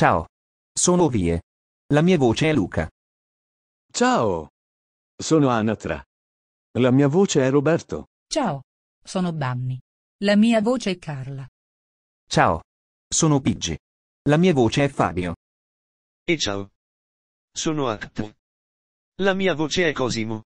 Ciao. Sono Vie. La mia voce è Luca. Ciao. Sono Anatra. La mia voce è Roberto. Ciao. Sono Banni. La mia voce è Carla. Ciao. Sono Piggi. La mia voce è Fabio. E ciao. Sono Actu. La mia voce è Cosimo.